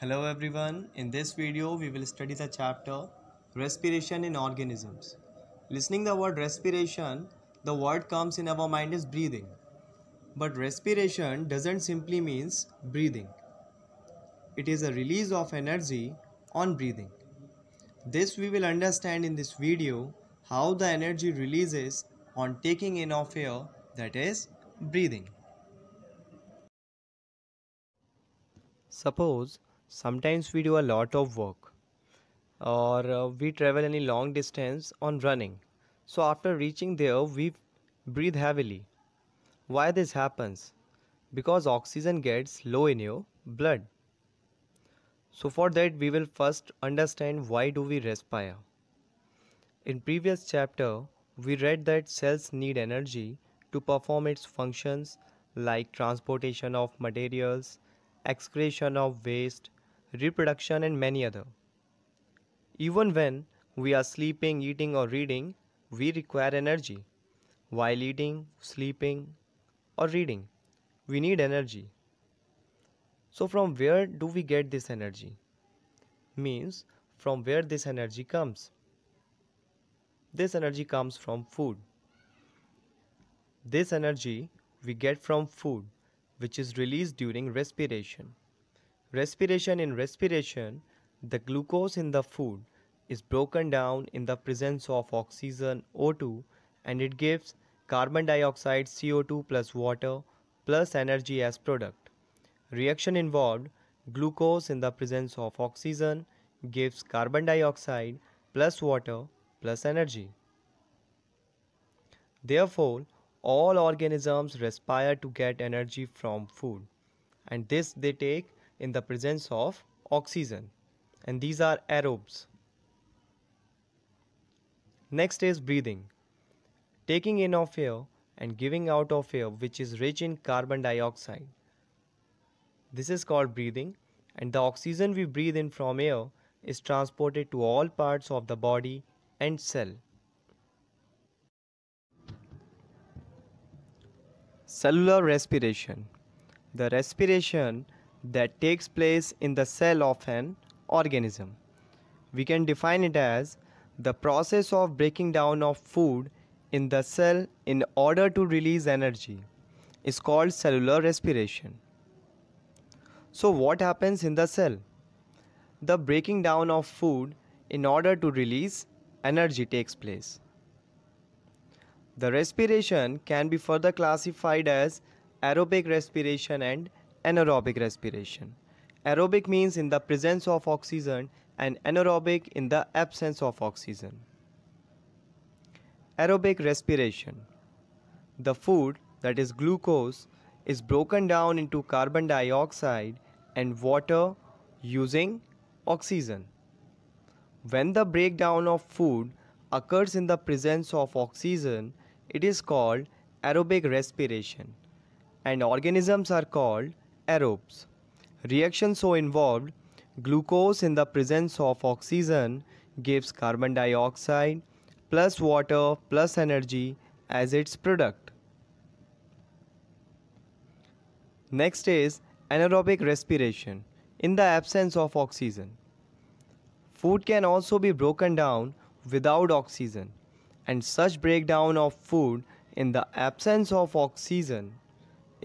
Hello everyone, in this video we will study the chapter Respiration in Organisms. Listening the word respiration, the word comes in our mind is breathing. But respiration doesn't simply means breathing. It is a release of energy on breathing. This we will understand in this video how the energy releases on taking in of air that is breathing. Suppose sometimes we do a lot of work or uh, we travel any long distance on running so after reaching there we breathe heavily why this happens because oxygen gets low in your blood so for that we will first understand why do we respire in previous chapter we read that cells need energy to perform its functions like transportation of materials excretion of waste reproduction and many other. Even when we are sleeping, eating or reading, we require energy. While eating, sleeping or reading, we need energy. So from where do we get this energy? Means from where this energy comes. This energy comes from food. This energy we get from food which is released during respiration. Respiration In respiration, the glucose in the food is broken down in the presence of oxygen O2 and it gives carbon dioxide CO2 plus water plus energy as product. Reaction involved glucose in the presence of oxygen gives carbon dioxide plus water plus energy. Therefore, all organisms respire to get energy from food and this they take in the presence of oxygen and these are aerobes. Next is breathing. Taking in of air and giving out of air which is rich in carbon dioxide. This is called breathing and the oxygen we breathe in from air is transported to all parts of the body and cell. Cellular respiration. The respiration that takes place in the cell of an organism. We can define it as the process of breaking down of food in the cell in order to release energy is called cellular respiration. So, what happens in the cell? The breaking down of food in order to release energy takes place. The respiration can be further classified as aerobic respiration and anaerobic respiration. Aerobic means in the presence of oxygen and anaerobic in the absence of oxygen. Aerobic respiration. The food, that is glucose, is broken down into carbon dioxide and water using oxygen. When the breakdown of food occurs in the presence of oxygen, it is called aerobic respiration and organisms are called aerobes. Reaction so involved glucose in the presence of oxygen gives carbon dioxide plus water plus energy as its product. Next is anaerobic respiration in the absence of oxygen. Food can also be broken down without oxygen and such breakdown of food in the absence of oxygen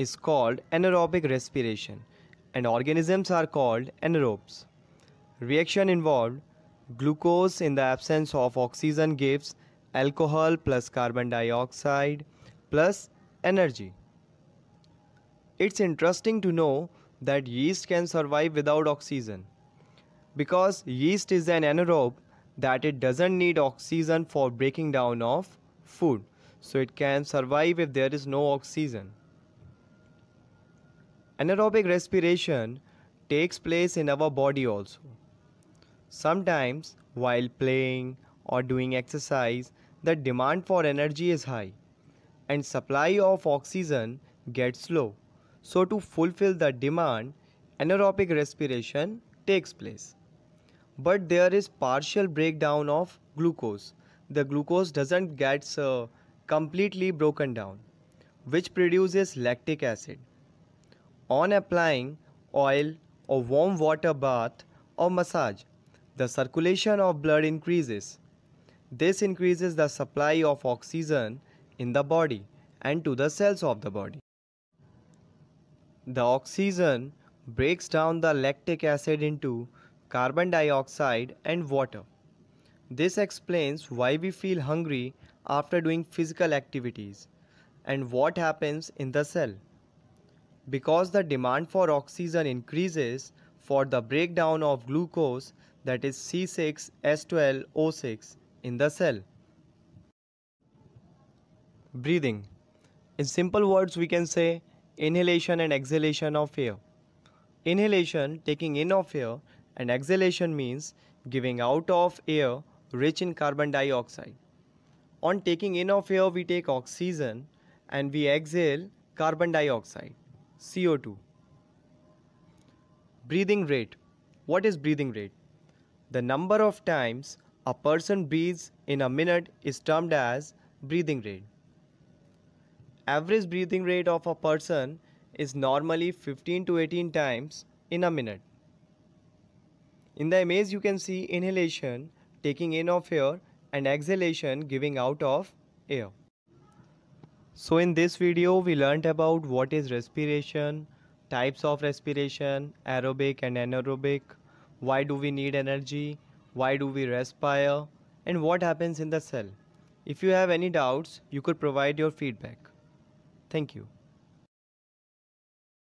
is called anaerobic respiration and organisms are called anaerobes. Reaction involved glucose in the absence of oxygen gives alcohol plus carbon dioxide plus energy. It's interesting to know that yeast can survive without oxygen. Because yeast is an anaerobe that it doesn't need oxygen for breaking down of food. So it can survive if there is no oxygen. Anaerobic respiration takes place in our body also. Sometimes, while playing or doing exercise, the demand for energy is high and supply of oxygen gets low. So, to fulfill the demand, anaerobic respiration takes place. But there is partial breakdown of glucose. The glucose doesn't get uh, completely broken down, which produces lactic acid on applying oil or warm water bath or massage, the circulation of blood increases. This increases the supply of oxygen in the body and to the cells of the body. The oxygen breaks down the lactic acid into carbon dioxide and water. This explains why we feel hungry after doing physical activities and what happens in the cell because the demand for oxygen increases for the breakdown of glucose that is C6H12O6 in the cell. Breathing. In simple words we can say inhalation and exhalation of air. Inhalation taking in of air and exhalation means giving out of air rich in carbon dioxide. On taking in of air we take oxygen and we exhale carbon dioxide. CO2. Breathing rate. What is breathing rate? The number of times a person breathes in a minute is termed as breathing rate. Average breathing rate of a person is normally 15 to 18 times in a minute. In the image you can see inhalation taking in of air and exhalation giving out of air. So in this video we learned about what is respiration, types of respiration, aerobic and anaerobic, why do we need energy, why do we respire and what happens in the cell. If you have any doubts you could provide your feedback. Thank you.